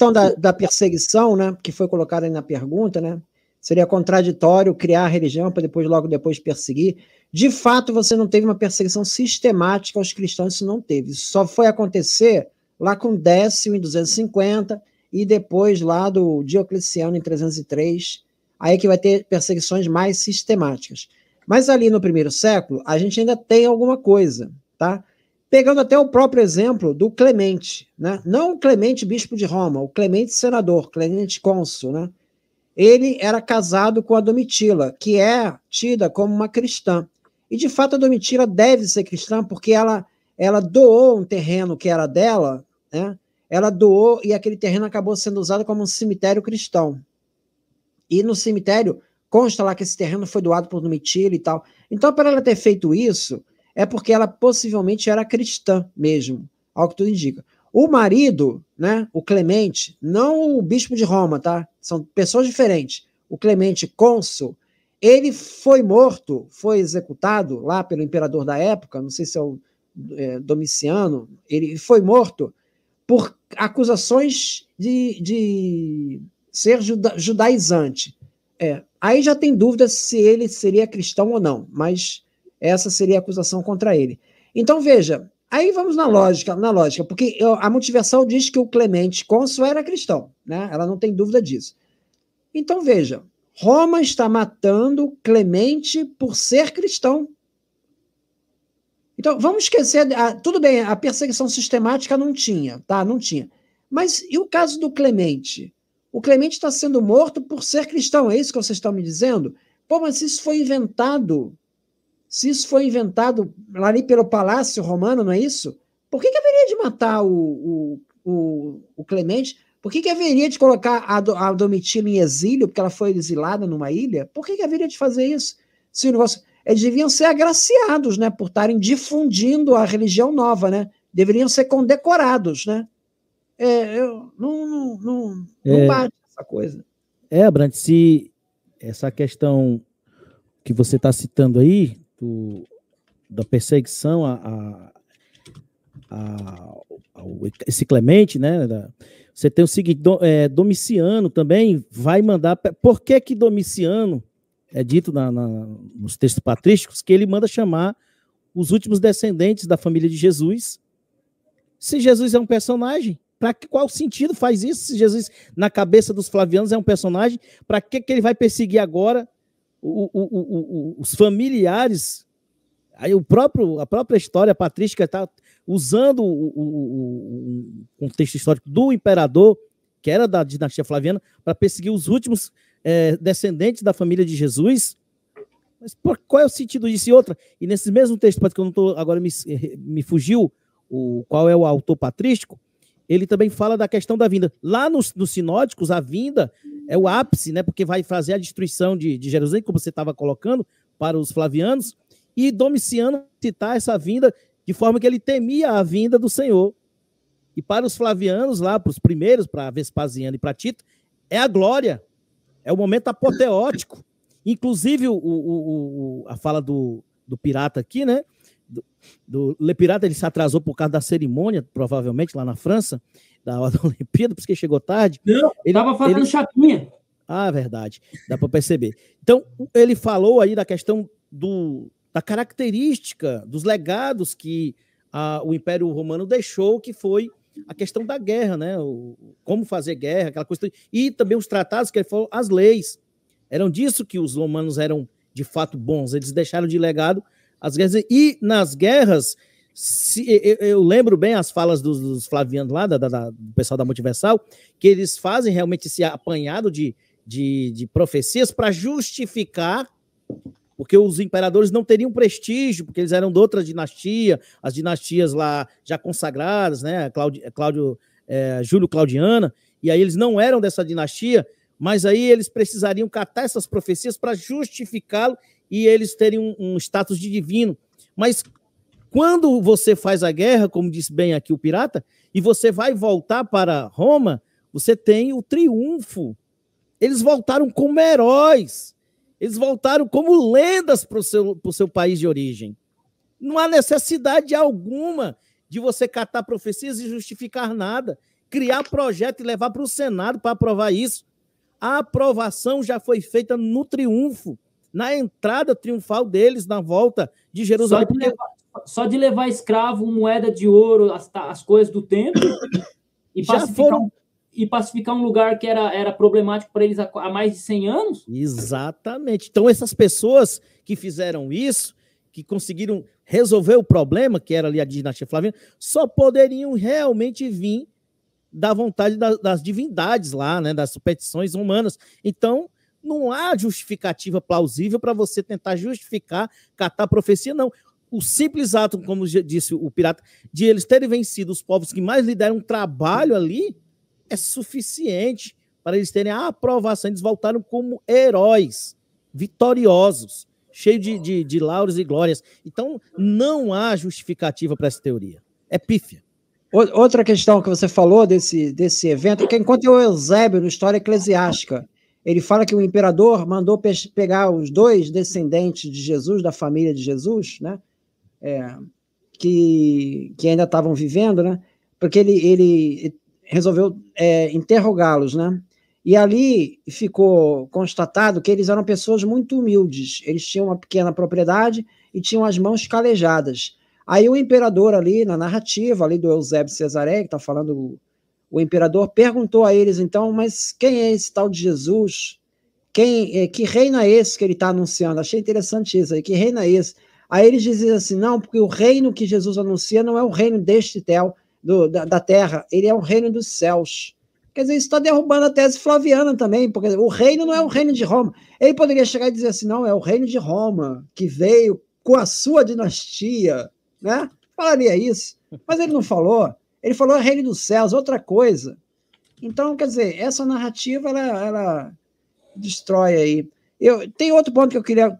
questão da, da perseguição, né, que foi colocada aí na pergunta, né, seria contraditório criar a religião para depois, logo depois, perseguir. De fato, você não teve uma perseguição sistemática aos cristãos, isso não teve. Isso só foi acontecer lá com Décio, em 250, e depois lá do Diocleciano, em 303, aí que vai ter perseguições mais sistemáticas. Mas ali no primeiro século, a gente ainda tem alguma coisa, tá? Pegando até o próprio exemplo do Clemente, né? não o Clemente bispo de Roma, o Clemente senador, Clemente cônsul, né? ele era casado com a Domitila, que é tida como uma cristã. E de fato a Domitila deve ser cristã porque ela ela doou um terreno que era dela, né? Ela doou e aquele terreno acabou sendo usado como um cemitério cristão. E no cemitério consta lá que esse terreno foi doado por Domitila e tal. Então, para ela ter feito isso, é porque ela possivelmente era cristã mesmo, ao que tudo indica. O marido, né, o Clemente, não o bispo de Roma, tá? São pessoas diferentes. O Clemente cônsul, ele foi morto, foi executado lá pelo imperador da época, não sei se é o é, Domiciano, ele foi morto por acusações de, de ser juda, judaizante. É, aí já tem dúvida se ele seria cristão ou não, mas essa seria a acusação contra ele. Então, veja, aí vamos na lógica, na lógica, porque a multiversal diz que o Clemente Cônsul era cristão, né? Ela não tem dúvida disso. Então, veja, Roma está matando Clemente por ser cristão. Então, vamos esquecer. tudo bem, a perseguição sistemática não tinha, tá? Não tinha. Mas e o caso do Clemente? O Clemente está sendo morto por ser cristão, é isso que vocês estão me dizendo? Pô, mas isso foi inventado se isso foi inventado lá ali pelo Palácio Romano, não é isso? Por que, que haveria de matar o, o, o, o Clemente? Por que, que haveria de colocar a, a Domitila em exílio, porque ela foi exilada numa ilha? Por que, que haveria de fazer isso? Se o negócio. Eles deviam ser agraciados, né? Por estarem difundindo a religião nova, né? Deveriam ser condecorados, né? É, eu, não, não, não, não é, bate essa coisa. É, Brandt, se essa questão que você está citando aí do, da perseguição a, a, a, esse Clemente, né? você tem o seguinte, do, é, Domiciano também vai mandar. Por que que Domiciano é dito na, na, nos textos patrísticos que ele manda chamar os últimos descendentes da família de Jesus? Se Jesus é um personagem, para qual sentido faz isso? Se Jesus na cabeça dos Flavianos é um personagem, para que que ele vai perseguir agora o, o, os familiares, aí o próprio, a própria história patrística está usando o, contexto histórico do imperador, que era da dinastia Flaviana, para perseguir os últimos é, descendentes da família de Jesus. Mas por, qual é o sentido disso e outra? E nesse mesmo texto, que eu não agora me, eh, me fugiu o, qual é o autor patrístico, ele também fala da questão da vinda. Lá nos, nos sinóticos, a vinda é o ápice, né? Porque vai fazer a destruição de, de Jerusalém, como você estava colocando, para os flavianos, e Domiciano citar essa vinda de forma que ele temia a vinda do Senhor. E para os flavianos, lá, para os primeiros, para Vespasiano e para Tito, é a glória, é o momento apoteótico. Inclusive, o, o, o a fala do, do pirata aqui, né? do, do Le Pirata ele se atrasou por causa da cerimônia, provavelmente lá na França, da, da Olimpíada, porque chegou tarde. Não, ele estava fazendo ele... chapinha. Ah, é verdade, dá para perceber. Então, ele falou aí da questão do, da característica, dos legados que a, o Império Romano deixou, que foi a questão da guerra, né? O, como fazer guerra, aquela coisa. E também os tratados que ele falou, as leis. Eram disso que os romanos eram de fato bons. Eles deixaram de legado as guerras, e nas guerras, se, eu, eu, lembro bem as falas dos, dos Flavianos lá, da, da, do pessoal da Multiversal, que eles fazem realmente esse apanhado de, de, de profecias para justificar porque os imperadores não teriam prestígio, porque eles eram de outra dinastia, as dinastias lá já consagradas, né? Cláudio, Cláudio é, Júlio Claudiana, e aí eles não eram dessa dinastia, mas aí eles precisariam catar essas profecias para justificá-lo e eles terem um, um status de divino. Mas quando você faz a guerra, como disse bem aqui o pirata, e você vai voltar para Roma, você tem o triunfo. Eles voltaram como heróis. Eles voltaram como lendas para o seu, seu país de origem. Não há necessidade alguma de você catar profecias e justificar nada, criar projeto e levar para o Senado para aprovar isso. A aprovação já foi feita no triunfo na entrada triunfal deles na volta de Jerusalém. Só de levar, só de levar escravo, moeda de ouro, as, as coisas do templo e pacificar, foram... e pacificar um lugar que era, era problemático para eles há, há mais de 100 anos? Exatamente. Então, essas pessoas que fizeram isso, que conseguiram resolver o problema, que era ali a dinastia Flaviana, só poderiam realmente vir da vontade das, das divindades lá, né, das superstições humanas. Então, não há justificativa plausível para você tentar justificar catar profecia, não. O simples ato, como disse o pirata, de eles terem vencido os povos que mais lhe deram trabalho ali, é suficiente para eles terem a aprovação. Eles voltaram como heróis, vitoriosos, cheios de, de, de lauros e glórias. Então, não há justificativa para essa teoria. É pífia. Outra questão que você falou desse, desse evento, que enquanto o Eusébio, no História Eclesiástica, ele fala que o imperador mandou pe pegar os dois descendentes de Jesus, da família de Jesus, né? É, que, que ainda estavam vivendo, né? Porque ele, ele resolveu é, interrogá-los, né? E ali ficou constatado que eles eram pessoas muito humildes. Eles tinham uma pequena propriedade e tinham as mãos calejadas. Aí o imperador ali, na narrativa ali do Eusébio Cesaré, que está falando o imperador perguntou a eles então, mas quem é esse tal de Jesus? Quem, é, que reino é esse que ele está anunciando? Achei interessante isso aí, que reino é esse? Aí eles diziam assim, não, porque o reino que Jesus anuncia não é o reino deste tel, do, da, da terra, ele é o reino dos céus. Quer dizer, isso está derrubando a tese flaviana também, porque o reino não é o reino de Roma. Ele poderia chegar e dizer assim: não, é o reino de Roma, que veio com a sua dinastia, né? Falaria isso, mas ele não falou. Ele falou é reino dos céus, outra coisa. Então, quer dizer, essa narrativa ela, ela destrói aí. Eu, tem outro ponto que eu queria